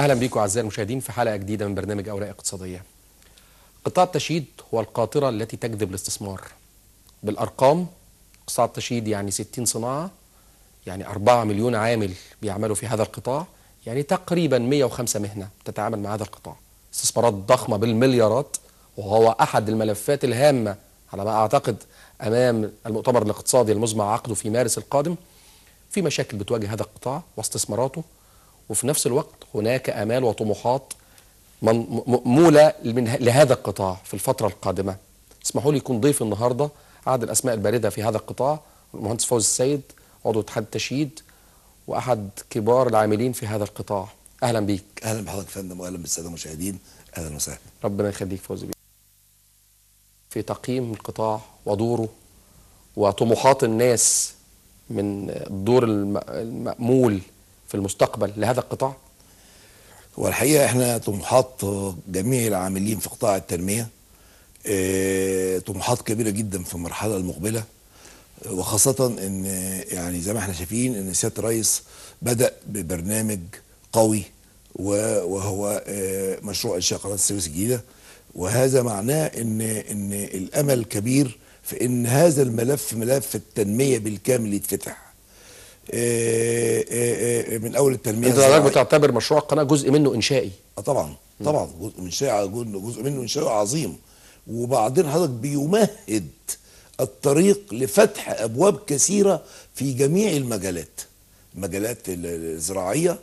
أهلا بكم أعزائي المشاهدين في حلقة جديدة من برنامج أوراق اقتصادية قطاع التشييد هو القاطرة التي تجذب الاستثمار بالأرقام قطاع التشييد يعني 60 صناعة يعني 4 مليون عامل بيعملوا في هذا القطاع يعني تقريبا 105 مهنة تتعامل مع هذا القطاع استثمارات ضخمة بالمليارات وهو أحد الملفات الهامة على ما أعتقد أمام المؤتمر الاقتصادي المزمع عقده في مارس القادم في مشاكل بتواجه هذا القطاع واستثماراته وفي نفس الوقت هناك آمال وطموحات مولى لهذا القطاع في الفترة القادمة اسمحوا لي يكون ضيف النهاردة أحد الأسماء الباردة في هذا القطاع المهندس فوز السيد عضو اتحاد التشييد وأحد كبار العاملين في هذا القطاع أهلا بيك أهلا بحضرتك فندم وأهلا بالسادة المشاهدين أهلا وسهلا ربنا يخليك فوز بيك في تقييم القطاع ودوره وطموحات الناس من الدور المأمول في المستقبل لهذا القطاع؟ والحقيقه احنا طموحات جميع العاملين في قطاع التنميه آه، طموحات كبيره جدا في المرحله المقبله وخاصه ان يعني زي ما احنا شايفين ان سياده الرئيس بدا ببرنامج قوي وهو آه، مشروع انشاء قناه السويس الجديده وهذا معناه ان ان الامل كبير في ان هذا الملف ملف التنميه بالكامل يتفتح آه، آه، آه، من اول التنميه انت حضرتك يعني. بتعتبر مشروع القناه جزء منه انشائي اه طبعا طبعا جزء انشائي جزء منه انشائي عظيم وبعدين حضرتك بيمهد الطريق لفتح ابواب كثيره في جميع المجالات المجالات الزراعيه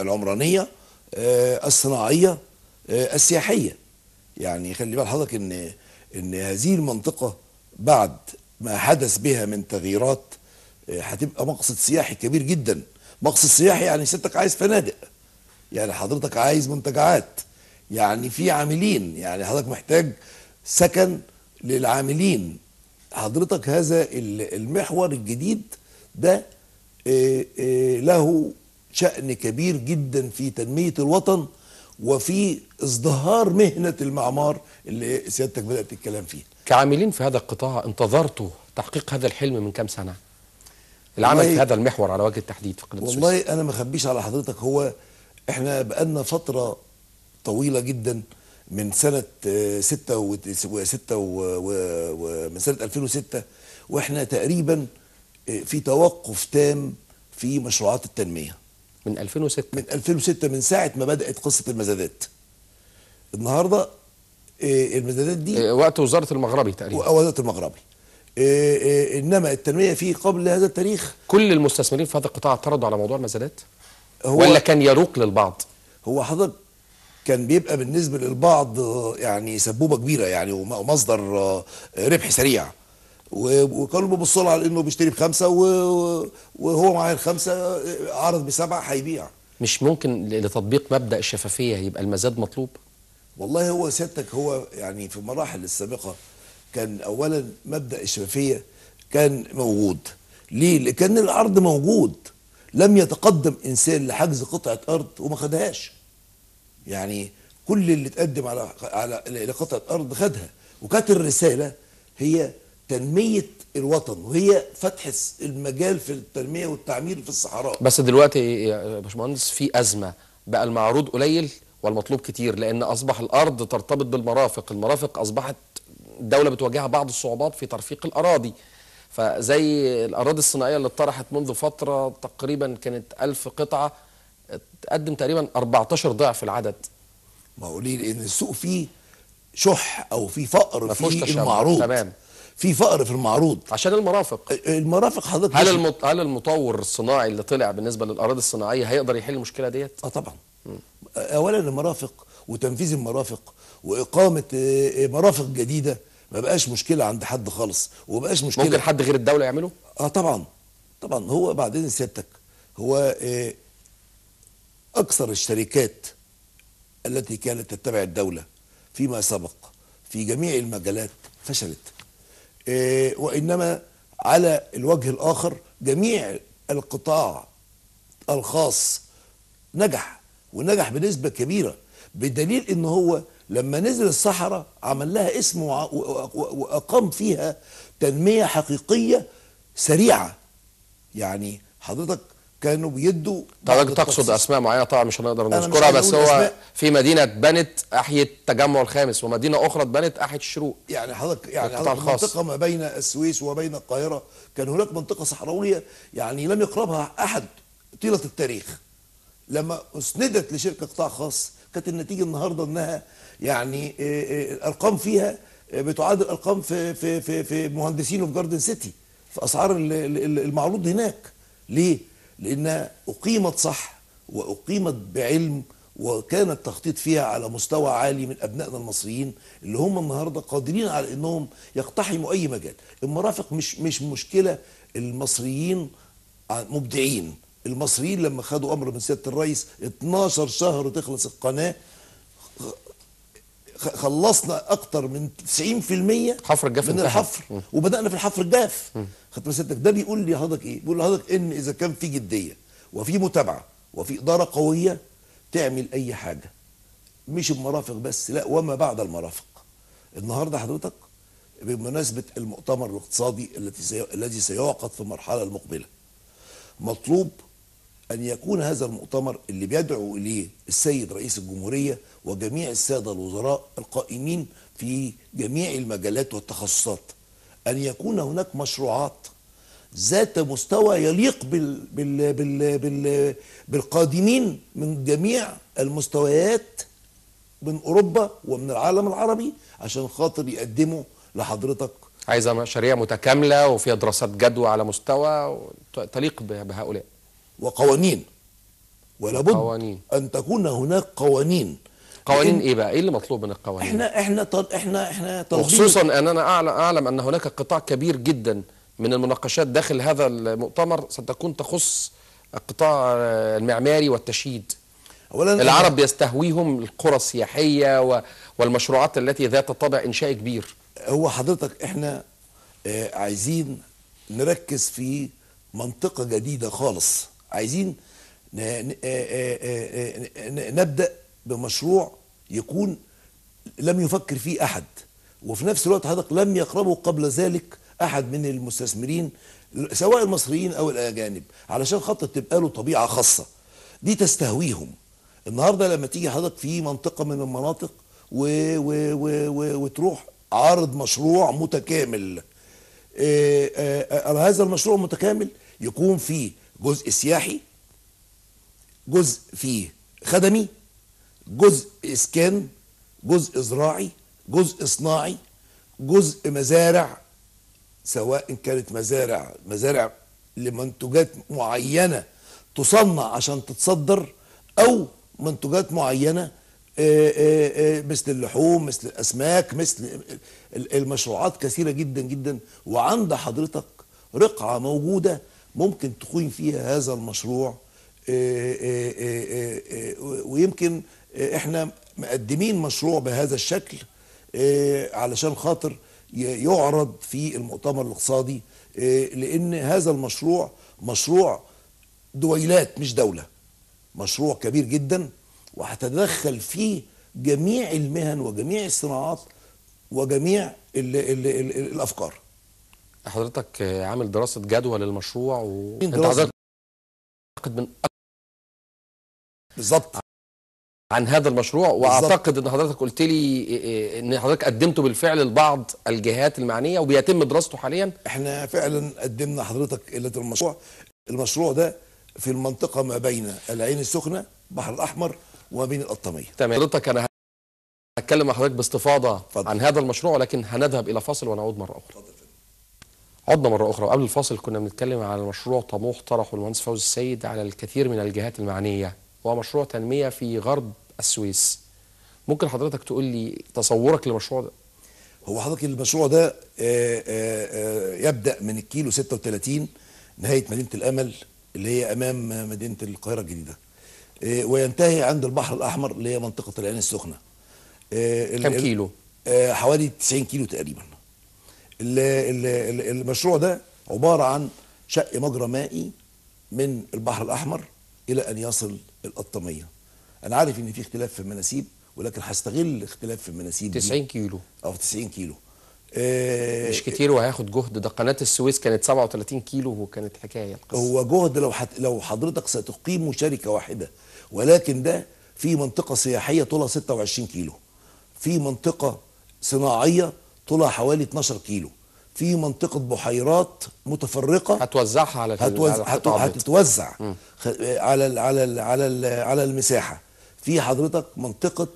العمرانيه الصناعيه السياحيه يعني خلي بال حضرتك ان ان هذه المنطقه بعد ما حدث بها من تغييرات آه، هتبقى مقصد سياحي كبير جدا مقصد سياحي يعني سيادتك عايز فنادق يعني حضرتك عايز منتجعات يعني في عاملين يعني حضرتك محتاج سكن للعاملين حضرتك هذا المحور الجديد ده آه، آه، له شأن كبير جدا في تنمية الوطن وفي ازدهار مهنة المعمار اللي سيادتك بدأت الكلام فيها كعاملين في هذا القطاع انتظرتوا تحقيق هذا الحلم من كام سنه العمل في هذا المحور على وجه التحديد في قناه والله انا ما اخبيش على حضرتك هو احنا بقالنا فتره طويله جدا من سنه 6 آه، و 6 ومن سنه 2006 واحنا تقريبا آه، في توقف تام في مشروعات التنميه من 2006 من 2006 من ساعه ما بدات قصه المزادات النهارده آه، المزادات دي وقت وزاره المغربي تقريبا وزاره المغربي إيه، إيه، انما التنميه فيه قبل هذا التاريخ كل المستثمرين في هذا القطاع اعترضوا على موضوع المزادات هو ولا كان يروق للبعض هو حضرتك كان بيبقى بالنسبه للبعض يعني سبوبه كبيره يعني ومصدر آه، ربح سريع وكانوا بيبصوا على انه بيشتري بخمسه وهو معاه الخمسه آه، عرض بسبعه هيبيع مش ممكن لتطبيق مبدا الشفافيه يبقى المزاد مطلوب والله هو سيادتك هو يعني في المراحل السابقه كان اولا مبدا الشفافيه كان موجود ليه لكان العرض موجود لم يتقدم انسان لحجز قطعه ارض وما خدهاش يعني كل اللي اتقدم على على لقطعه ارض خدها وكانت الرساله هي تنميه الوطن وهي فتح المجال في التنميه والتعمير في الصحراء بس دلوقتي يا باشمهندس في ازمه بقى المعروض قليل والمطلوب كتير لان اصبح الارض ترتبط بالمرافق المرافق اصبحت الدولة بتواجهها بعض الصعوبات في ترفيق الأراضي فزي الأراضي الصناعية اللي اتطرحت منذ فترة تقريبا كانت ألف قطعة تقدم تقريبا 14 ضعف العدد ما هو ليه لأن السوق فيه شح أو فيه فقر في المعروض تمام في فقر في المعروض عشان المرافق المرافق حضرتك هل المط... هل المطور الصناعي اللي طلع بالنسبه للاراضي الصناعيه هيقدر يحل المشكله ديت؟ اه طبعا م. اولا المرافق وتنفيذ المرافق واقامه آه، آه، مرافق جديده ما بقاش مشكله عند حد خالص وما بقاش مشكله ممكن حد غير الدوله يعمله اه طبعا طبعا هو بعدين سيادتك هو آه، اكثر الشركات التي كانت تتبع الدوله فيما سبق في جميع المجالات فشلت وانما على الوجه الاخر جميع القطاع الخاص نجح ونجح بنسبه كبيره بدليل ان هو لما نزل الصحراء عمل لها اسم واقام فيها تنميه حقيقيه سريعه يعني حضرتك كانوا بيدوا حضرتك تقصد اسماء معينه طبعا مش هنقدر نذكرها بس هو أسماء. في مدينه اتبنت احيه التجمع الخامس ومدينه اخرى اتبنت احيه الشروق يعني حضرتك يعني حضرتك منطقه ما بين السويس وبين القاهره كان هناك منطقه صحراويه يعني لم يقربها احد طيله التاريخ لما اسندت لشركه قطاع خاص كانت النتيجه النهارده انها يعني الارقام آه، آه، فيها آه، بتعادل ارقام في في في, في مهندسين وفي جاردن سيتي في اسعار المعروض هناك ليه؟ لانها اقيمت صح واقيمت بعلم وكان التخطيط فيها على مستوى عالي من ابنائنا المصريين اللي هم النهارده قادرين على انهم يقتحموا اي مجال المرافق مش مش مشكله المصريين مبدعين المصريين لما خدوا امر من سياده الرئيس 12 شهر تخلص القناه خلصنا اكتر من 90% حفر الجاف من الحفر م. وبدانا في الحفر الجاف خدت سيادتك ده بيقول لي حضرتك ايه بيقول لحضرتك ان اذا كان في جديه وفي متابعه وفي اداره قويه تعمل اي حاجه مش المرافق بس لا وما بعد المرافق النهارده حضرتك بمناسبه المؤتمر الاقتصادي الذي الذي سيعقد في المرحله المقبله مطلوب أن يكون هذا المؤتمر اللي بيدعو إليه السيد رئيس الجمهورية وجميع السادة الوزراء القائمين في جميع المجالات والتخصصات أن يكون هناك مشروعات ذات مستوى يليق بال بال بال بال بالقادمين من جميع المستويات من أوروبا ومن العالم العربي عشان خاطر يقدموا لحضرتك عايزة مشاريع متكاملة وفيها دراسات جدوى على مستوى تليق بهؤلاء وقوانين ولا بد قوانين. ان تكون هناك قوانين قوانين ايه بقى ايه اللي مطلوب من القوانين احنا احنا طل... احنا احنا وخصوصا ان انا اعلم اعلم ان هناك قطاع كبير جدا من المناقشات داخل هذا المؤتمر ستكون تخص القطاع المعماري والتشييد اولا العرب يستهويهم القرى السياحيه و... والمشروعات التي ذات طابع انشائي كبير هو حضرتك احنا آه، عايزين نركز في منطقه جديده خالص عايزين آه، آه، آه، نبدا بمشروع يكون لم يفكر فيه احد وفي نفس الوقت حضرتك لم يقربه قبل ذلك احد من المستثمرين سواء المصريين او الاجانب علشان خاطر تبقى له طبيعه خاصه دي تستهويهم النهارده لما تيجي حضرتك في منطقه من المناطق و و و و وتروح عارض مشروع متكامل آآ آآ هذا المشروع متكامل يكون فيه جزء سياحي جزء فيه خدمي جزء اسكان جزء زراعي جزء صناعي جزء مزارع سواء كانت مزارع مزارع لمنتجات معينه تصنع عشان تتصدر او منتجات معينه آه، آه، آه، مثل اللحوم مثل الاسماك مثل المشروعات كثيره جدا جدا وعند حضرتك رقعه موجوده ممكن تقوم فيها هذا المشروع آه، آه، آه، ويمكن احنا مقدمين مشروع بهذا الشكل علشان خاطر يعرض في المؤتمر الاقتصادي لان هذا المشروع مشروع دويلات مش دولة مشروع كبير جدا وهتدخل فيه جميع المهن وجميع الصناعات وجميع الـ الـ الـ الأفكار حضرتك عامل دراسه جدوى للمشروع و... انت حضرتك من بالظبط عن هذا المشروع واعتقد ان حضرتك قلت لي إيه، إيه، ان حضرتك قدمته بالفعل لبعض الجهات المعنيه وبيتم دراسته حاليا احنا فعلا قدمنا حضرتك المشروع المشروع ده في المنطقه ما بين العين السخنه البحر الاحمر وما بين القطاميه تمام حضرتك انا هتكلم مع حضرتك باستفاضه فضل. عن هذا المشروع لكن هنذهب الى فاصل ونعود مره اخرى فضل. عدنا مرة أخرى وقبل الفاصل كنا بنتكلم على مشروع طموح طرحه المهندس فوز السيد على الكثير من الجهات المعنية وهو مشروع تنمية في غرب السويس ممكن حضرتك تقول لي تصورك للمشروع ده هو حضرتك المشروع ده آه، آه، آه، يبدأ من الكيلو 36 نهاية مدينة الأمل اللي هي أمام مدينة القاهرة الجديدة وينتهي عند البحر الأحمر اللي هي منطقة العين السخنة كم كيلو؟ حوالي 90 كيلو تقريباً المشروع ده عبارة عن شق مجرى مائي من البحر الأحمر إلى أن يصل القطامية أنا عارف إن في اختلاف في المناسيب ولكن هستغل الاختلاف في المناسيب 90 كيلو أو 90 كيلو آه، مش كتير وهياخد جهد ده قناة السويس كانت 37 كيلو وكانت حكاية القصة هو جهد لو حت لو حضرتك ستقيم شركة واحدة ولكن ده في منطقة سياحية طولها 26 كيلو في منطقة صناعية طولها حوالي 12 كيلو في منطقه بحيرات متفرقه هتوزعها على هتوزع على هتتوزع على ال على ال على ال على المساحه في حضرتك منطقه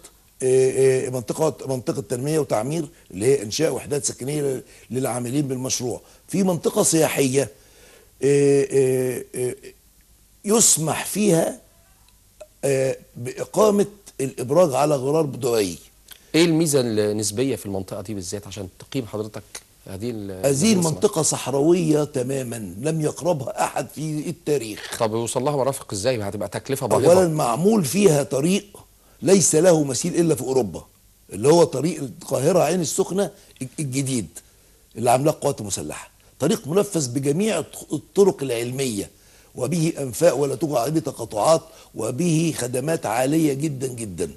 آه، آه، منطقه منطقه تنميه وتعمير اللي هي انشاء وحدات سكنيه للعاملين بالمشروع في منطقه سياحيه آه، يسمح فيها باقامه الابراج على غرار بدوي ايه الميزه النسبيه في المنطقه دي بالذات عشان تقيم حضرتك هذه هذه المنطقة صحراوية تماما لم يقربها أحد في التاريخ طب يوصل لها مرافق إزاي هتبقى تكلفة باهظة أولا معمول فيها طريق ليس له مثيل إلا في أوروبا اللي هو طريق القاهرة عين السخنة الجديد اللي عاملاه القوات المسلحة طريق منفذ بجميع الطرق العلمية وبه أنفاء ولا توجد عليه تقاطعات وبه خدمات عالية جدا جدا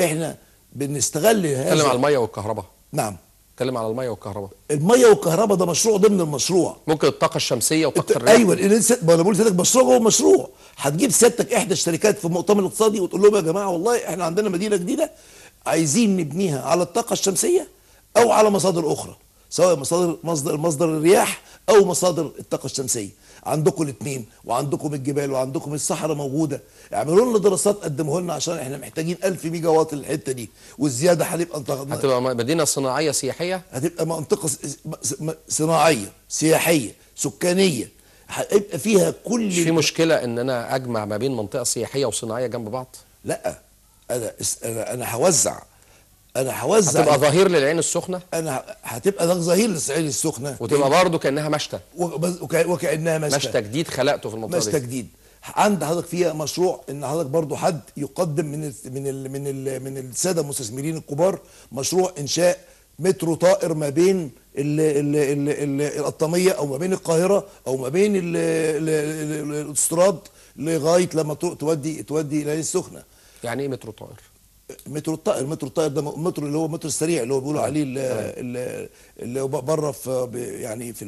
إحنا بنستغل هذا نتكلم على الميه والكهرباء نعم نتكلم على الميه والكهرباء الميه والكهرباء ده مشروع ضمن المشروع ممكن الطاقه الشمسيه وطاقه الرياح ايوه ما انا بقول لك مشروع جوه مشروع هتجيب سيادتك احدى الشركات في المؤتمر الاقتصادي وتقول لهم يا جماعه والله احنا عندنا مدينه جديده عايزين نبنيها على الطاقه الشمسيه او على مصادر اخرى سواء مصادر مصدر مصدر الرياح او مصادر الطاقه الشمسيه عندكم الاثنين وعندكم الجبال وعندكم الصحراء موجوده اعملوا لنا دراسات قدموها لنا عشان احنا محتاجين 1000 ميجا واط للحته دي والزياده هنبقى انت هتبقى مدينه صناعيه سياحيه هتبقى منطقه صناعيه سياحيه سكانيه هيبقى فيها كل في مشكله ان انا اجمع ما بين منطقه سياحيه وصناعيه جنب بعض لا انا انا هوزع انا هوزع هتبقى ظهير للعين السخنه انا هتبقى ظهير للعين السخنه وتبقى برضه كانها مشتى وكانها مشتى مشتى جديد خلقته في المنطقه مشتى جديد عند حضرتك فيها مشروع ان حضرتك برضه حد يقدم من ال من ال من ال من الساده المستثمرين الكبار مشروع انشاء مترو طائر ما بين ال ال ال ال القطاميه او ما بين القاهره او ما بين الاستراد لغايه لما تودي تودي العين السخنه يعني ايه مترو طائر مترو الطائر مترو الطائر ده مترو اللي هو مترو السريع اللي هو بيقولوا آه. عليه آه. اللي, اللي بره في يعني في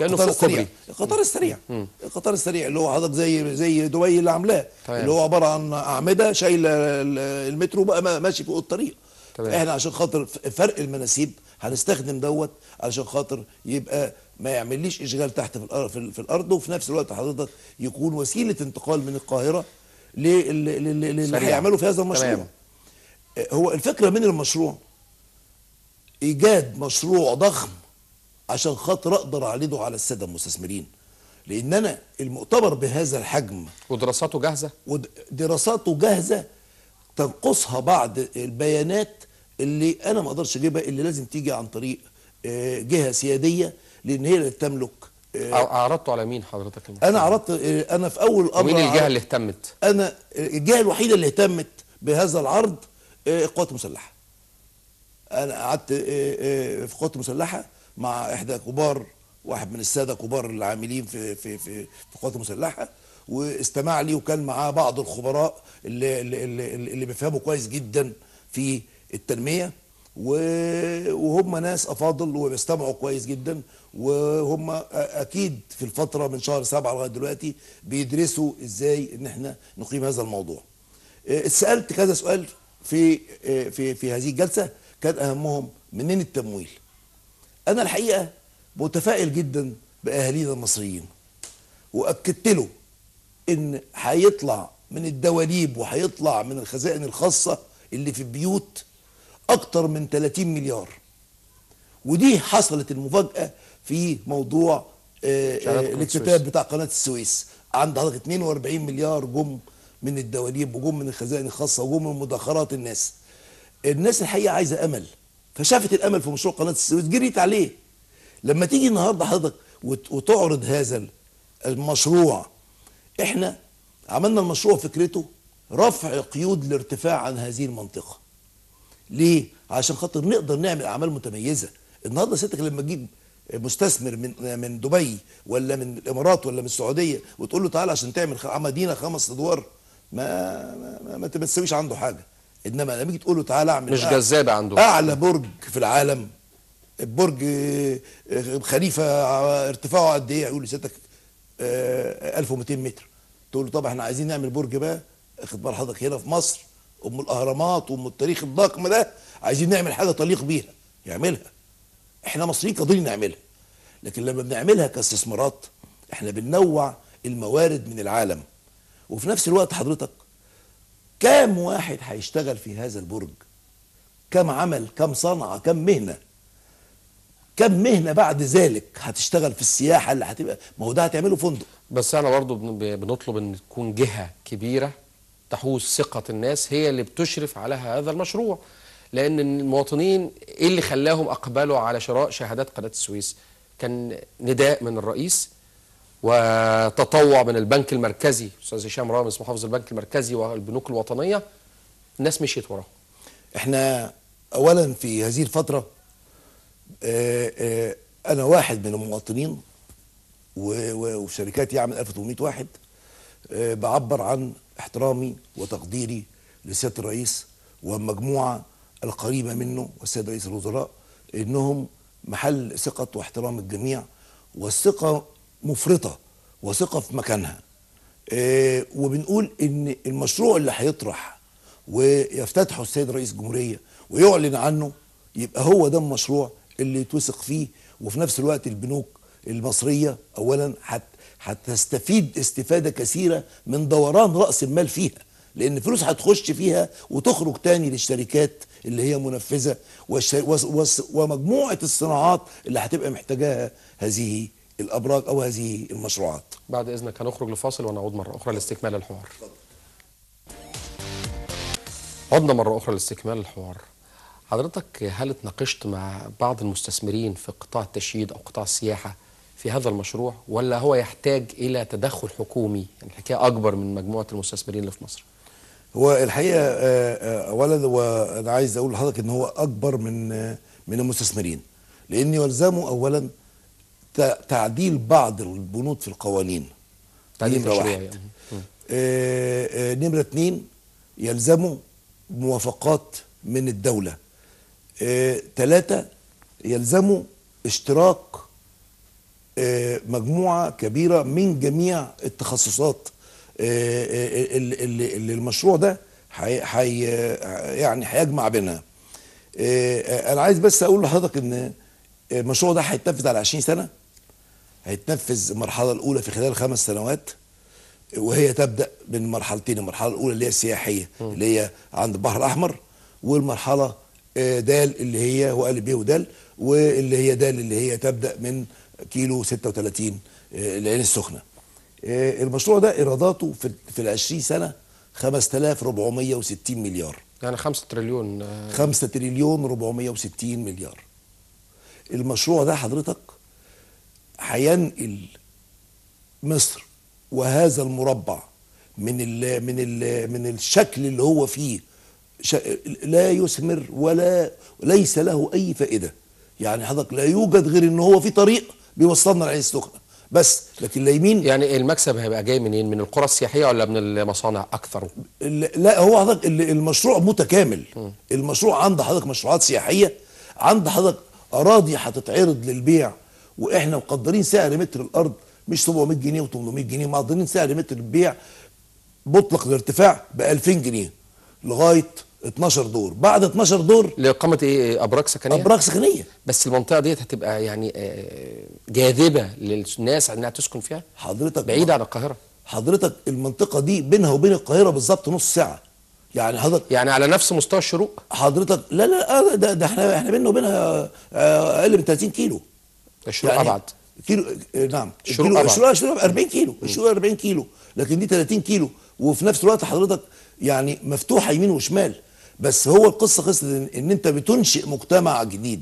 القطار السريع القطار السريع القطار السريع اللي هو حضرتك زي زي دبي اللي عاملاه اللي هو عباره عن اعمده شايله المترو بقى ماشي فوق الطريق طبعا. احنا عشان خاطر فرق المناسيب هنستخدم دوت علشان خاطر يبقى ما يعمليش اشغال تحت في الارض وفي نفس الوقت حضرتك يكون وسيله انتقال من القاهره للي هيعملوا في هذا المشروع تمام. آه، هو الفكره من المشروع ايجاد مشروع ضخم عشان خاطر اقدر اعرضه على الساده المستثمرين لان انا المؤتمر بهذا الحجم ودراساته جاهزه ودراساته جاهزه تنقصها بعض البيانات اللي انا ما اقدرش اجيبها اللي لازم تيجي عن طريق آه، جهه سياديه لان هي اللي تملك عرضته على مين حضرتك؟ انا عرضت آه، انا في اول امر مين الجهه اللي اهتمت؟ انا الجهه الوحيده اللي اهتمت بهذا العرض آه، القوات المسلحه. انا قعدت آه، في القوات المسلحه مع احدى كبار واحد من الساده كبار العاملين في في في في القوات المسلحه واستمع لي وكان معاه بعض الخبراء اللي اللي اللي, اللي بيفهموا كويس جدا في التنميه وهم ناس افاضل وبيستمعوا كويس جدا وهم اكيد في الفتره من شهر سبعه لغايه دلوقتي بيدرسوا ازاي ان احنا نقيم هذا الموضوع. اتسالت كذا سؤال في في في هذه الجلسه كان اهمهم منين التمويل؟ انا الحقيقه متفائل جدا باهالينا المصريين واكدت له ان هيطلع من الدواليب وهيطلع من الخزائن الخاصه اللي في البيوت اكتر من 30 مليار ودي حصلت المفاجاه في موضوع آه، آه، الاكتتاب بتاع قناه السويس عند حضرتك 42 مليار جم من الدواليب وجم من الخزائن الخاصه وجم من مدخرات الناس الناس الحقيقه عايزه امل فشافت الامل في مشروع قناه السويس جريت عليه لما تيجي النهارده حضرتك وتعرض هذا المشروع احنا عملنا المشروع فكرته رفع قيود الارتفاع عن هذه المنطقه ليه؟ عشان خاطر نقدر نعمل اعمال متميزه النهارده سيادتك لما تجيب مستثمر من من دبي ولا من الامارات ولا من السعوديه وتقول له تعالى عشان تعمل مدينه خمس ادوار ما ما, ما, ما تسويش عنده حاجه انما لما تيجي تقول له تعالى اعمل مش جذابه عنده اعلى برج في العالم برج خليفه ارتفاعه قد ايه؟ يقول لسيادتك 1200 متر تقول له طب احنا عايزين نعمل برج بقى واخد بال حضرتك هنا في مصر ام الاهرامات وام التاريخ الضخم ده عايزين نعمل حاجه تليق بيها يعملها احنا مصريين قادرين نعملها لكن لما بنعملها كاستثمارات احنا بننوع الموارد من العالم وفي نفس الوقت حضرتك كام واحد هيشتغل في هذا البرج كم عمل كم صنعه كم مهنه كم مهنه بعد ذلك هتشتغل في السياحه اللي هتبقى ما هو ده هتعمله فندق بس انا برضو بنطلب ان تكون جهه كبيره تحوز ثقة الناس هي اللي بتشرف على هذا المشروع لأن المواطنين إيه اللي خلاهم أقبلوا على شراء شهادات قناة السويس كان نداء من الرئيس وتطوع من البنك المركزي أستاذ هشام رامز محافظ البنك المركزي والبنوك الوطنية الناس مشيت وراه احنا أولا في هذه الفترة آه، آه، أنا واحد من المواطنين وشركاتي يعمل 1800 واحد آه، بعبر عن احترامي وتقديري لسياده الرئيس والمجموعه القريبه منه والسيد رئيس الوزراء انهم محل ثقه واحترام الجميع والثقه مفرطه وثقه في مكانها آه وبنقول ان المشروع اللي هيطرح ويفتتحه السيد رئيس الجمهوريه ويعلن عنه يبقى هو ده المشروع اللي يتوثق فيه وفي نفس الوقت البنوك المصريه اولا حتى هتستفيد استفادة كثيرة من دوران رأس المال فيها لأن فلوس هتخش فيها وتخرج تاني للشركات اللي هي منفذة ومجموعة الصناعات اللي هتبقى محتاجاها هذه الأبراج أو هذه المشروعات بعد إذنك هنخرج لفاصل ونعود مرة أخرى لاستكمال الحوار عدنا مرة أخرى لاستكمال الحوار حضرتك هل اتناقشت مع بعض المستثمرين في قطاع التشييد أو قطاع السياحة في هذا المشروع ولا هو يحتاج إلى تدخل حكومي الحكاية أكبر من مجموعة المستثمرين اللي في مصر هو الحقيقة آه، آه، أولا وأنا عايز أقول لحضرتك إن هو أكبر من آه، من المستثمرين لأن يلزموا أولا تعديل بعض البنود في القوانين تعديل نمرة واحد يعني. نمرة اثنين يلزموا موافقات من الدولة ثلاثة يلزمه يلزموا اشتراك آه، مجموعه كبيره من جميع التخصصات آه، آه، اللي المشروع ده حي حي يعني هيجمع بينها انا عايز بس اقول لحضرتك ان المشروع ده هيتنفذ على 20 سنه هيتنفذ المرحله الاولى في خلال خمس سنوات وهي تبدا من مرحلتين المرحله الاولى اللي هي السياحيه اللي هي عند البحر الاحمر والمرحله دال اللي هي وقال بيه ودال واللي هي دال اللي هي تبدا من كيلو 36 آه، العين السخنه آه، المشروع ده ايراداته في ال 20 سنه 5460 مليار يعني 5 تريليون 5 آه. تريليون 460 مليار المشروع ده حضرتك هينقل مصر وهذا المربع من الـ من الـ من الشكل اللي هو فيه لا يثمر ولا ليس له اي فائده يعني حضرتك لا يوجد غير ان هو في طريق بيوصلنا العين السخنه بس لكن اليمين يعني المكسب هيبقى جاي منين من القرى السياحيه ولا من المصانع اكثر لا هو حضرتك المشروع متكامل م. المشروع عند حضرتك مشروعات سياحيه عند حضرتك اراضي هتتعرض للبيع واحنا مقدرين سعر متر الارض مش 700 جنيه و800 جنيه مقدرين سعر متر البيع مطلق الارتفاع ب 2000 جنيه لغايه 12 دور بعد 12 دور لاقامه ايه ابراج سكنيه ابراج سكنيه بس المنطقه ديت هتبقى يعني آه، جاذبه للناس انها تسكن فيها حضرتك بعيده عن القاهره حضرتك المنطقه دي بينها وبين القاهره بالظبط نص ساعه يعني حضرتك يعني على نفس مستوى الشروق حضرتك لا لا آه، ده, ده احنا احنا بيننا وبينها آه، اقل من 30 كيلو الشروق يعني ابعد كيلو نعم الشروق ابعد الشروق الشروق 40 كيلو الشروق 40 كيلو لكن دي 30 كيلو وفي نفس الوقت حضرتك يعني مفتوحه يمين وشمال بس هو القصه قصه ان انت بتنشئ مجتمع جديد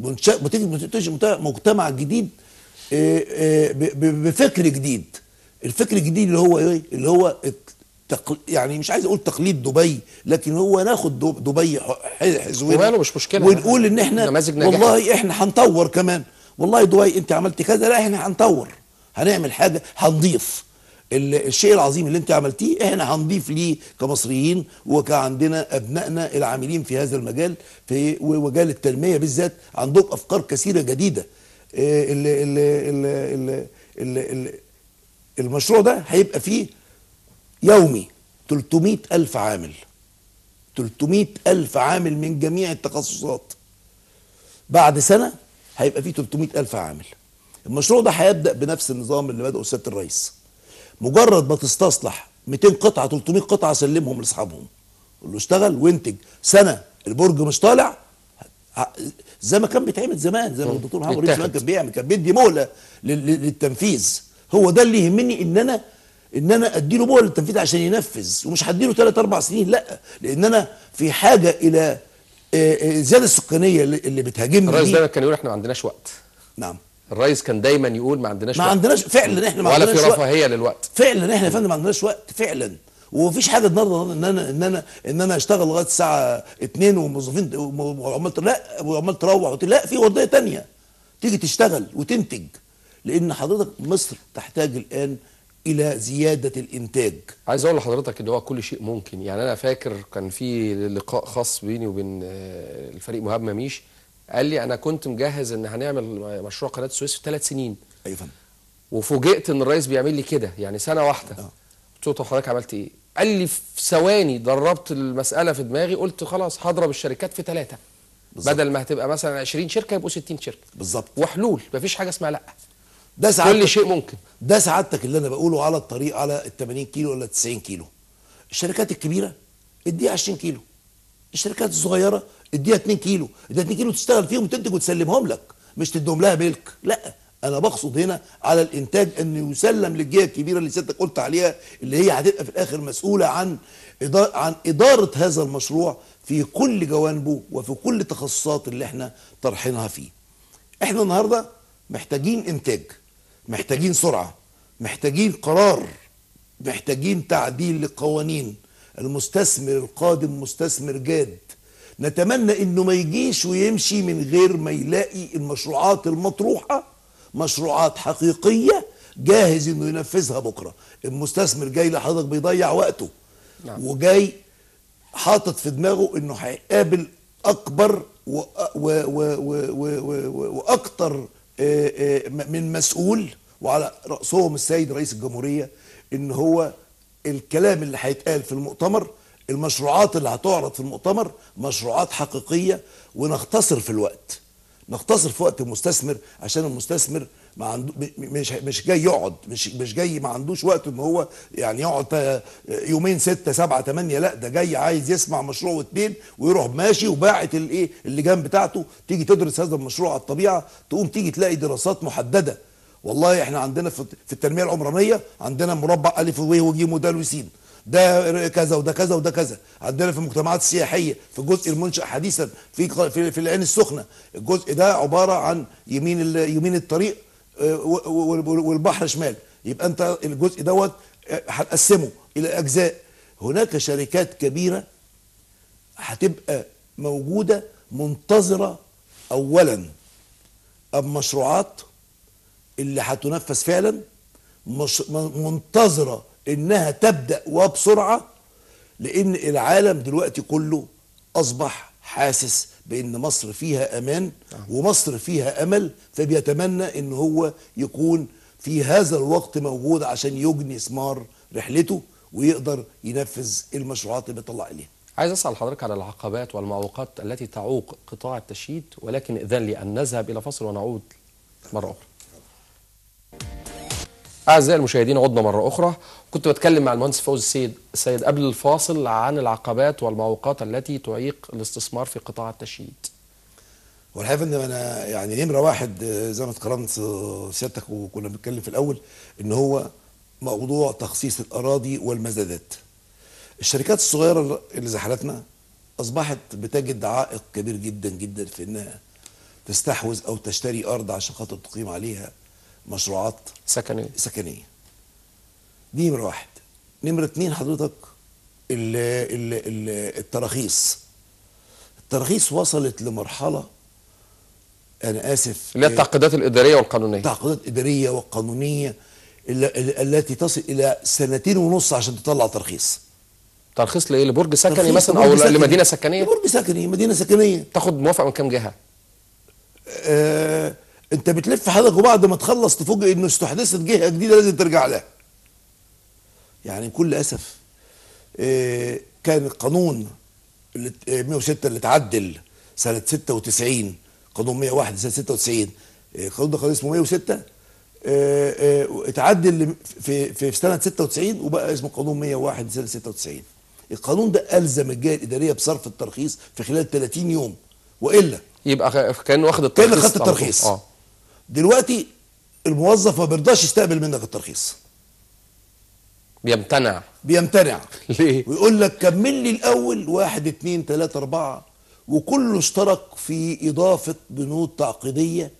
بتنشئ مجتمع جديد آه، آه، بفكر جديد الفكر الجديد اللي هو ايه اللي هو يعني مش عايز اقول تقليد دبي لكن هو ناخد دبي حزوين وماله مش مشكله ونقول ان احنا والله احنا هنطور كمان والله دبي انت عملت كذا لا احنا هنطور هنعمل حاجه هنضيف الشيء العظيم اللي انت عملتيه احنا هنضيف ليه كمصريين وكعندنا ابنائنا العاملين في هذا المجال في ومجال التنميه بالذات عندهم افكار كثيره جديده آه، المشروع ده هيبقى فيه يومي 300 ألف عامل 300 ألف عامل من جميع التخصصات بعد سنة هيبقى فيه 300 ألف عامل المشروع ده هيبدأ بنفس النظام اللي بدأه سيادة الرئيس مجرد ما تستصلح 200 قطعه 300 قطعه سلمهم لاصحابهم قول له اشتغل وانتج سنه البرج مش طالع زي ما كان بيتعمل زمان زي ما الدكتور محمد رئيس كان بيعمل كان بيدي مهله للتنفيذ هو ده اللي يهمني ان انا ان انا ادي له مهله للتنفيذ عشان ينفذ ومش هديله ثلاث اربع سنين لا لان انا في حاجه الى الزياده السكانيه اللي بتهاجمني الرئيس ده كان يقول احنا ما عندناش وقت نعم الرئيس كان دايما يقول ما عندناش ما وقت. عندناش فعلا احنا ما عندناش ولا في رفاهيه للوقت فعلا احنا يا فندم ما عندناش وقت فعلا ومفيش حاجه النهارده ان انا ان انا ان انا اشتغل لغايه الساعه 2 والموظفين وعمال لا وعمال تروح لا في ورديه ثانيه تيجي تشتغل وتنتج لان حضرتك مصر تحتاج الان الى زياده الانتاج عايز اقول لحضرتك ان هو كل شيء ممكن يعني انا فاكر كان في لقاء خاص بيني وبين آه، الفريق مهاب مميش قال لي انا كنت مجهز ان هنعمل مشروع قناه السويس في ثلاث سنين ايوه وفوجئت ان الرئيس بيعمل لي كده يعني سنه واحده آه. قلت له طب حضرتك عملت ايه؟ قال لي في ثواني دربت المساله في دماغي قلت خلاص هضرب الشركات في ثلاثه بدل ما هتبقى مثلا 20 شركه يبقوا 60 شركه بالظبط وحلول مفيش حاجه اسمها لا ده سعادتك كل شيء ممكن ده سعادتك اللي انا بقوله على الطريق على ال 80 كيلو ولا 90 كيلو الشركات الكبيره اديها 20 كيلو الشركات الصغيره اديها 2 كيلو اديها 2 كيلو تشتغل فيهم وتنتج وتسلمهم لك مش تديهم لها ملك لا انا بقصد هنا على الانتاج ان يسلم للجهه الكبيره اللي سيادتك قلت عليها اللي هي هتبقى في الاخر مسؤوله عن إدارة عن اداره هذا المشروع في كل جوانبه وفي كل تخصصات اللي احنا طرحناها فيه احنا النهارده محتاجين انتاج محتاجين سرعه محتاجين قرار محتاجين تعديل للقوانين المستثمر القادم مستثمر جاد نتمنى انه ما يجيش ويمشي من غير ما يلاقي المشروعات المطروحه مشروعات حقيقيه جاهز انه ينفذها بكره المستثمر جاي لحضرتك بيضيع وقته نعم. وجاي حاطط في دماغه انه هيقابل اكبر واكثر من مسؤول وعلى راسهم السيد رئيس الجمهوريه ان هو الكلام اللي هيتقال في المؤتمر المشروعات اللي هتعرض في المؤتمر مشروعات حقيقيه ونختصر في الوقت نختصر في وقت المستثمر عشان المستثمر ما مش مش جاي يقعد مش مش جاي ما عندوش وقت ان هو يعني يقعد يومين ستة سبعة ثمانية لا ده جاي عايز يسمع مشروع واثنين ويروح ماشي وباعت الايه اللجان بتاعته تيجي تدرس هذا المشروع على الطبيعه تقوم تيجي تلاقي دراسات محدده والله احنا عندنا في التنميه العمرانيه عندنا مربع الف و ج و وسين ده كذا وده كذا وده كذا عندنا في المجتمعات السياحيه في جزء المنشا حديثا في في العين السخنه الجزء ده عباره عن يمين يمين الطريق آه، والبحر شمال يبقى انت الجزء دوت آه، هتقسمه الى اجزاء هناك شركات كبيره هتبقى موجوده منتظره اولا المشروعات اللي هتنفذ فعلا منتظره انها تبدا وبسرعه لان العالم دلوقتي كله اصبح حاسس بان مصر فيها امان نعم. ومصر فيها امل فبيتمنى ان هو يكون في هذا الوقت موجود عشان يجني ثمار رحلته ويقدر ينفذ المشروعات اللي بيطلع عليها عايز اسال حضرتك على العقبات والمعوقات التي تعوق قطاع التشييد ولكن اذن لي ان نذهب الى فصل ونعود مره اخرى اعزائي المشاهدين عدنا مره اخرى كنت بتكلم مع المهندس فوز السيد السيد قبل الفاصل عن العقبات والمعوقات التي تعيق الاستثمار في قطاع التشييد والحقيقه ان انا يعني نمره واحد آه، زي ما اتكرمت آه، سيادتك وكنا بنتكلم في الاول ان هو موضوع تخصيص الاراضي والمزادات الشركات الصغيره اللي زي حالتنا اصبحت بتجد عائق كبير جدا جدا في انها تستحوذ او تشتري ارض عشان خاطر تقيم عليها مشروعات سكنيه سكنيه دي نمره واحد نمره اتنين حضرتك ال ال ال التراخيص التراخيص وصلت لمرحله انا اسف اللي هي آه، التعقيدات الاداريه والقانونيه التعقيدات الاداريه والقانونيه التي تصل الى سنتين ونص عشان تطلع ترخيص ترخيص لايه لبرج سكني مثلا او سكني. لمدينه سكنيه لبرج سكني مدينه سكنيه تاخد موافقه من كام جهه آه، انت بتلف حضرتك وبعد ما تخلص تفوجئ انه استحدثت جهه جديده لازم ترجع لها يعني بكل اسف آه، كان القانون 106 اللي اتعدل آه، سنه 96 قانون 101 سنه 96 آه، القانون ده كان اسمه 106 اتعدل في في سنه 96 وبقى اسمه قانون 101 سنه 96 القانون ده الزم الجهه الاداريه بصرف الترخيص في خلال 30 يوم والا يبقى كان واخد الترخيص كان خدت الترخيص اه دلوقتي الموظف ما بيرضاش يستقبل منك الترخيص بيمتنع بيمتنع ليه؟ ويقول لك كمل لي الاول واحد اثنين ثلاثه اربعه وكله اشترك في اضافه بنود تعقيديه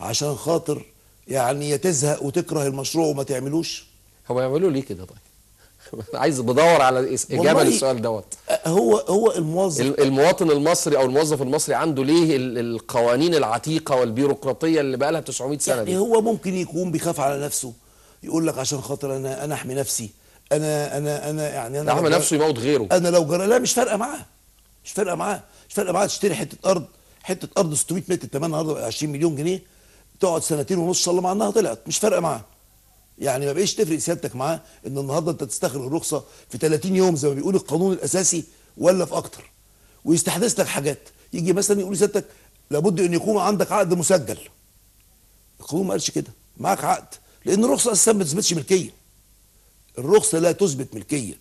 عشان خاطر يعني تزهق وتكره المشروع وما تعملوش هو يعملوا ليه كده طيب؟ عايز بدور على اجابه للسؤال دوت هو هو الموظف المواطن المصري او الموظف المصري عنده ليه القوانين العتيقه والبيروقراطيه اللي بقى لها 900 سنه يعني دي هو ممكن يكون بيخاف على نفسه يقول لك عشان خاطر انا انا احمي نفسي انا انا انا يعني انا عمل نفسه يموت غيره انا لو جرى لا مش فارقه معاه مش فارقه معاه مش فارقه معاه تشتري حته ارض حته ارض 600 متر تمنها النهارده 20 مليون جنيه تقعد سنتين ونص صلى مع انها طلعت مش فارقه معاه يعني ما بقيش تفرق سيادتك معاه ان النهارده انت تستخرج الرخصه في 30 يوم زي ما بيقول القانون الاساسي ولا في اكتر ويستحدث لك حاجات يجي مثلا يقول لسيادتك لابد ان يكون عندك عقد مسجل القانون ما قالش كده معاك عقد لان الرخصه اساسا ما تثبتش ملكيه الرخصه لا تثبت ملكيه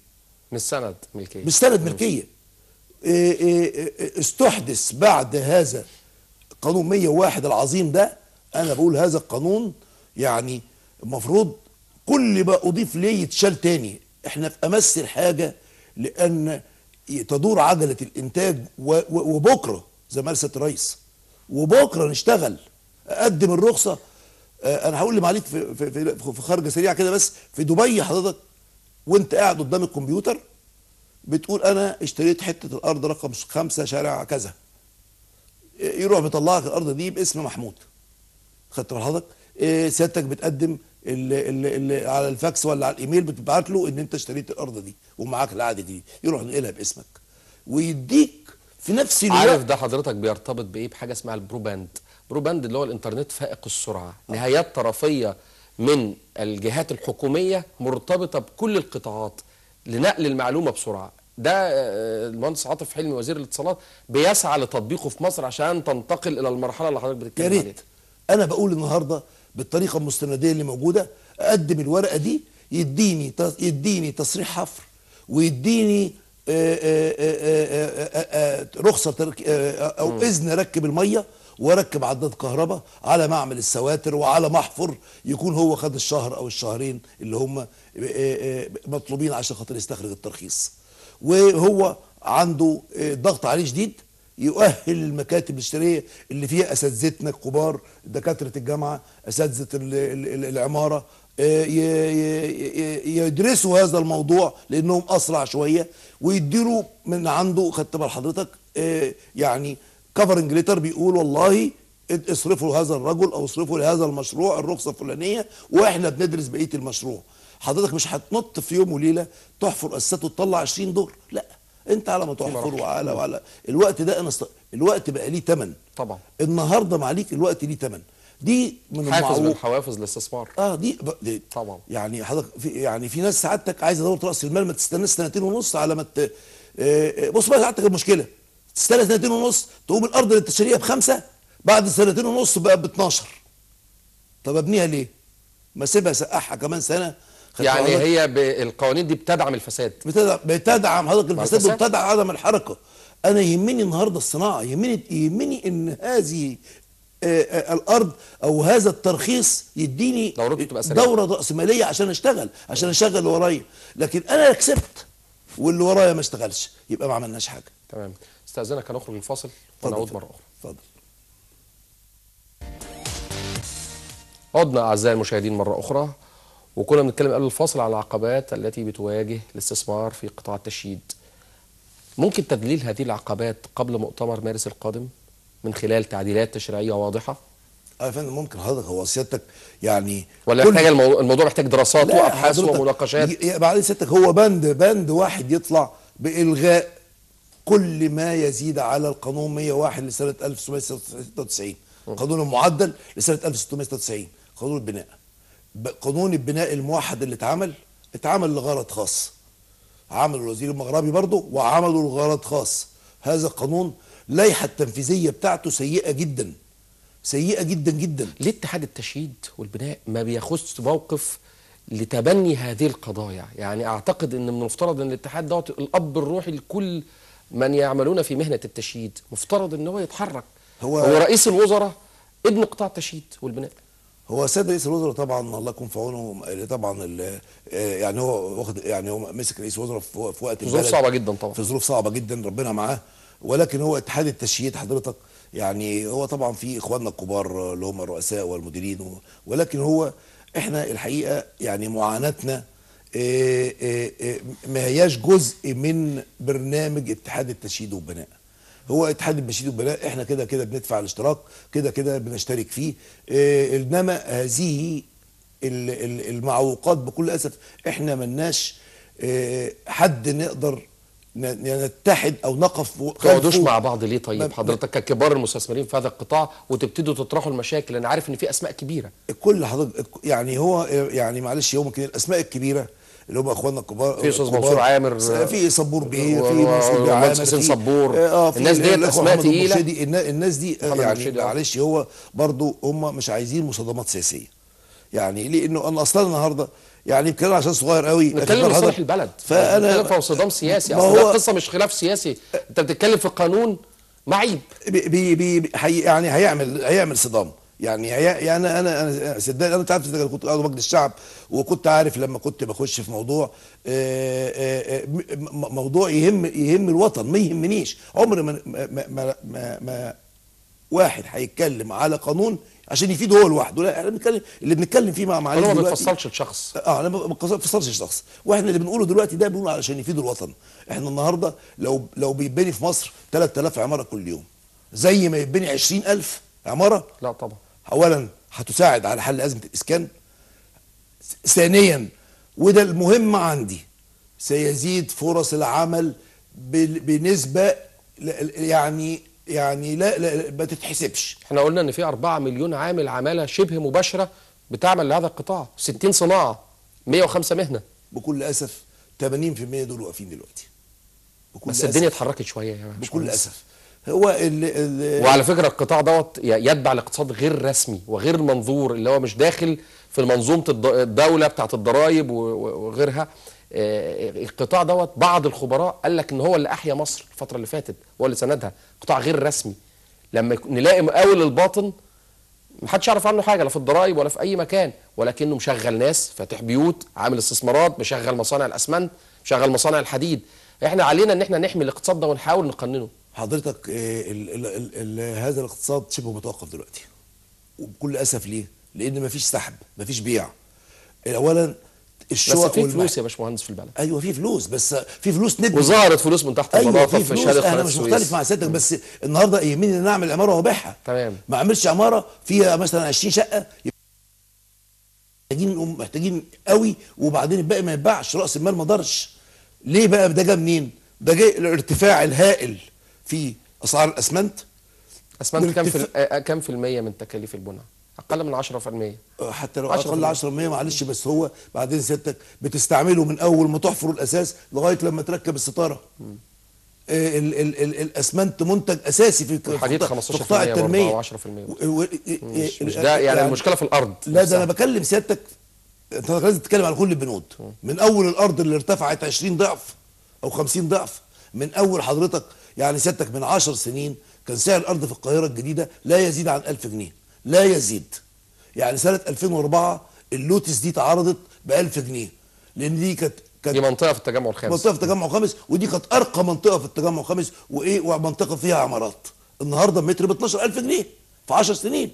مش سند ملكيه مش سند ملكيه إيه، إيه، إيه، استحدث بعد هذا قانون 101 العظيم ده انا بقول هذا القانون يعني المفروض كل ما اضيف ليه يتشال تاني احنا في امس الحاجه لان تدور عجله الانتاج وبكره زي ما قال الرئيس وبكره نشتغل اقدم الرخصه آه، انا هقول لمعاليك في في في خرجه سريعه كده بس في دبي حضرتك وانت قاعد قدام الكمبيوتر بتقول انا اشتريت حته الارض رقم خمسة شارع كذا آه، يروح بيطلعك الارض دي باسم محمود خدت بال حضرتك آه، سيادتك بتقدم ال ال على الفاكس ولا على الايميل بتبعت له ان انت اشتريت الارض دي ومعاك العقد دي يروح ينقلها باسمك ويديك في نفس اليوم عارف ده حضرتك بيرتبط بايه بحاجه اسمها البروباند باند اللي هو الانترنت فائق السرعه نهايات طرفيه من الجهات الحكوميه مرتبطه بكل القطاعات لنقل المعلومه بسرعه ده آه، المهندس عاطف حلمي وزير الاتصالات بيسعى لتطبيقه في مصر عشان تنتقل الى المرحله اللي حضرتك بتتكلم عليها يا ريت انا بقول النهارده بالطريقه المستنديه اللي موجوده اقدم الورقه دي يديني يديني تصريح حفر ويديني آه، آه، رخصه او اذن اركب الميه واركب عداد كهرباء على معمل السواتر وعلى محفر يكون هو خد الشهر او الشهرين اللي هم آه، آه، مطلوبين عشان خاطر يستخرج الترخيص وهو عنده آه، ضغط عليه شديد يؤهل المكاتب الشرعيه اللي فيها اساتذتنا الكبار دكاتره الجامعه اساتذه العماره يدرسوا هذا الموضوع لانهم اسرع شويه ويديروا من عنده خدت بال حضرتك يعني كفرنج ليتر بيقول والله اصرفوا هذا الرجل او اصرفوا لهذا المشروع الرخصه الفلانيه واحنا بندرس بقيه المشروع حضرتك مش هتنط في يوم وليله تحفر اساسات وتطلع 20 دور لا انت على ما تحفر وعلى وعلى الوقت ده انا الوقت بقى ليه ثمن طبعا النهارده معليك الوقت ليه ثمن دي من حافز من حوافز الاستثمار اه دي, دي طبعا يعني حضرتك في يعني في ناس سعادتك عايزه دوره راس المال ما تستناش سنتين ونص على ما آه، آه، بص بقى سعادتك المشكله سنه سنتين ونص تقوم الارض اللي تشتريها بخمسه بعد سنتين ونص بقى ب 12 طب ابنيها ليه؟ ما سيبها سقعها كمان سنه يعني هي القوانين دي بتدعم الفساد بتدعم بتدعم حضرتك الفساد وبتدعم عدم الحركه انا يهمني النهارده الصناعه يهمني يهمني ان هذه آه، آه، الارض او هذا الترخيص يديني تبقى دوره راسماليه عشان اشتغل عشان اشغل اللي ورايا لكن انا كسبت واللي ورايا ما اشتغلش يبقى ما عملناش حاجه تمام استاذنك هنخرج الفاصل ونعود مره اخرى اتفضل عدنا اعزائي المشاهدين مره اخرى وكنا بنتكلم قبل الفاصل على العقبات التي بتواجه الاستثمار في قطاع التشييد ممكن تذليل هذه العقبات قبل مؤتمر مارس القادم من خلال تعديلات تشريعيه واضحه اه يا فندم ممكن حضرتك هو سيادتك يعني ولا محتاج الموضوع, الموضوع محتاج دراسات وابحاث ومناقشات بعد سيادتك هو بند بند واحد يطلع بالغاء كل ما يزيد على القانون 101 لسنه 1996 قانون المعدل لسنه 1696 قانون البناء قانون البناء الموحد اللي اتعمل اتعمل لغرض خاص عمله الوزير المغربي برضه وعمله لغرض خاص هذا القانون اللائحه التنفيذيه بتاعته سيئه جدا سيئه جدا جدا ليه اتحاد التشييد والبناء ما بياخدش موقف لتبني هذه القضايا يعني اعتقد ان من المفترض ان الاتحاد دوت الاب الروحي لكل من يعملون في مهنة التشييد مفترض أن هو يتحرك هو, هو رئيس الوزراء ابن إيه قطاع التشييد والبناء هو سيد رئيس الوزراء طبعا الله يكون في عونه طبعا آه، يعني هو واخد يعني هو مسك رئيس وزراء في وقت في ظروف صعبه جدا طبعا في ظروف صعبه جدا ربنا معاه ولكن هو اتحاد التشييد حضرتك يعني هو طبعا في اخواننا الكبار اللي هم الرؤساء والمديرين ولكن هو احنا الحقيقه يعني معاناتنا آه، آه، آه، ما هياش جزء من برنامج اتحاد التشييد والبناء هو اتحاد التشييد والبناء احنا كده كده بندفع الاشتراك كده كده بنشترك فيه انما هذه المعوقات بكل اسف احنا مناش حد نقدر نتحد او نقف ما تقعدوش مع بعض ليه طيب حضرتك ككبار المستثمرين في هذا القطاع وتبتدوا تطرحوا المشاكل انا عارف ان في اسماء كبيره الكل حضرتك يعني هو يعني معلش يوم كده الاسماء الكبيره اللي هم اخواننا الكبار في استاذ منصور عامر في صبور بيه في منصور عامر حسين صبور آه، آه، الناس ديت اسماء تقيله الناس دي يعني آه. معلش هو برضو هم مش عايزين مصادمات سياسيه يعني لانه انا اصلا النهارده يعني بكلام عشان صغير قوي بتكلم في صالح البلد فانا بتكلم في صدام سياسي ما هو قصه مش خلاف سياسي انت بتتكلم في قانون معيب بي بي بي حي يعني هيعمل هيعمل صدام يعني يعني انا انا انا صدقني انا تعبت كنت قاعد مجلس الشعب وكنت عارف لما كنت بخش في موضوع آه، آه، آه، موضوع يهم يهم الوطن ما يهمنيش عمر ما ما ما, ما واحد هيتكلم على قانون عشان يفيد هو لوحده لا احنا بنتكلم اللي بنتكلم فيه مع معلم هو ما بيتفصلش لشخص اه انا ما بتفصلش لشخص واحنا اللي بنقوله دلوقتي ده بنقوله علشان يفيد الوطن احنا النهارده لو لو بيتبني في مصر 3000 عماره كل يوم زي ما يتبني 20000 عماره؟ لا طبعا اولا هتساعد على حل ازمه الاسكان ثانيا وده المهم عندي سيزيد فرص العمل بنسبه يعني يعني لا, لا ما تتحسبش احنا قلنا ان في 4 مليون عامل عماله شبه مباشره بتعمل لهذا القطاع 60 صناعه 105 مهنه بكل اسف 80% دول واقفين دلوقتي بكل بس الدنيا اتحركت شويه يا بكل اسف هو اللي وعلى فكره القطاع دوت يتبع الاقتصاد غير رسمي وغير منظور اللي هو مش داخل في منظومه الدوله بتاعه الضرايب وغيرها آه، القطاع دوت بعض الخبراء قال لك ان هو اللي احيا مصر الفتره اللي فاتت هو اللي سندها قطاع غير رسمي لما نلاقي مقاول الباطن محدش يعرف عنه حاجه لا في الضرايب ولا في اي مكان ولكنه مشغل ناس فاتح بيوت عامل استثمارات مشغل مصانع الاسمنت مشغل مصانع الحديد احنا علينا ان احنا نحمي الاقتصاد ده ونحاول نقننه حضرتك الـ آه، الـ الـ الـ هذا الاقتصاد شبه متوقف دلوقتي وبكل اسف ليه؟ لان مفيش سحب مفيش بيع اولا الشقق بس في فلوس يا باشمهندس في البلد ايوه في فلوس بس في فلوس نجم وظهرت فلوس من تحت أيوة في فلوس انا مش مختلف مع سيادتك بس النهارده يهمني ان اعمل عماره وابيعها تمام ما اعملش عماره فيها مثلا 20 شقه محتاجين محتاجين قوي وبعدين الباقي ما يتباعش راس المال ما ضرش ليه بقى ده جه منين؟ ده جاي الارتفاع الهائل في اسعار الاسمنت اسمنت كم في آه، كم في المية من تكاليف البناء؟ اقل من 10% آه، حتى لو اقل 10% معلش بس هو بعدين سيادتك بتستعمله من اول ما تحفر الاساس لغايه لما تركب الستاره آه، ال ال ال الاسمنت منتج اساسي في الحديد 15% قطاع التنميه 10% مش, مش ده يعني, يعني المشكله في الارض لا ده انا بكلم سيادتك انت لازم تتكلم على كل البنود من اول الارض اللي ارتفعت 20 ضعف او 50 ضعف من اول حضرتك يعني سيادتك من عشر سنين كان سعر الارض في القاهره الجديده لا يزيد عن 1000 جنيه لا يزيد يعني سنه 2004 اللوتس دي اتعرضت ب 1000 جنيه لان دي كانت كانت دي منطقه في التجمع الخامس منطقه في التجمع الخامس ودي كانت ارقى منطقه في التجمع الخامس وايه ومنطقه فيها عمارات النهارده المتر ب 12000 جنيه في 10 سنين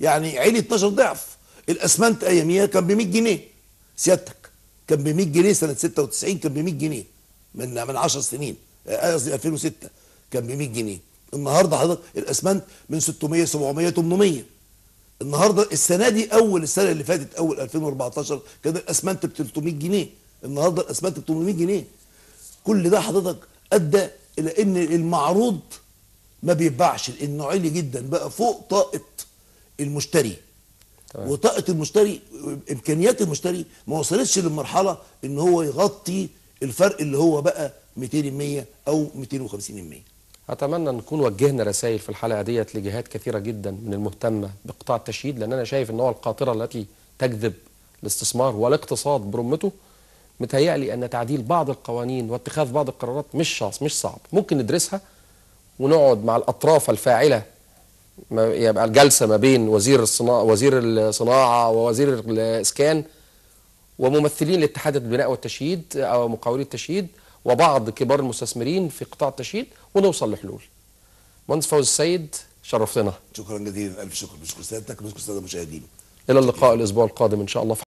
يعني عيني 12 ضعف الاسمنت اياميها كان ب 100 جنيه سيادتك كان ب 100 جنيه سنه 96 كان ب 100 جنيه من من 10 سنين آه، قصدي 2006 كان ب 100 جنيه النهارده حضرتك الاسمنت من 600 700 800 النهارده السنه دي اول السنه اللي فاتت اول 2014 كان الاسمنت ب 300 جنيه النهارده الاسمنت ب 800 جنيه كل ده حضرتك ادى الى ان المعروض ما بيتباعش لانه عالي جدا بقى فوق طاقه المشتري طبعا. وطاقه المشتري امكانيات المشتري ما وصلتش للمرحله ان هو يغطي الفرق اللي هو بقى 200% او 250% اتمنى نكون وجهنا رسائل في الحلقه ديت لجهات كثيره جدا من المهتمه بقطاع التشييد لان انا شايف ان هو القاطره التي تجذب الاستثمار والاقتصاد برمته متهيألي ان تعديل بعض القوانين واتخاذ بعض القرارات مش شاص مش صعب ممكن ندرسها ونقعد مع الاطراف الفاعله يبقى الجلسه ما بين وزير الصناعه وزير الصناعه ووزير الاسكان وممثلين لاتحاد البناء والتشييد او مقاولي التشييد وبعض كبار المستثمرين في قطاع التشييد ونوصل لحلول مهندس فوز السيد شرفتنا شكرا جزيلا الف شكر بشكر سيادتك بشكر الساده المشاهدين الى اللقاء الاسبوع القادم ان شاء الله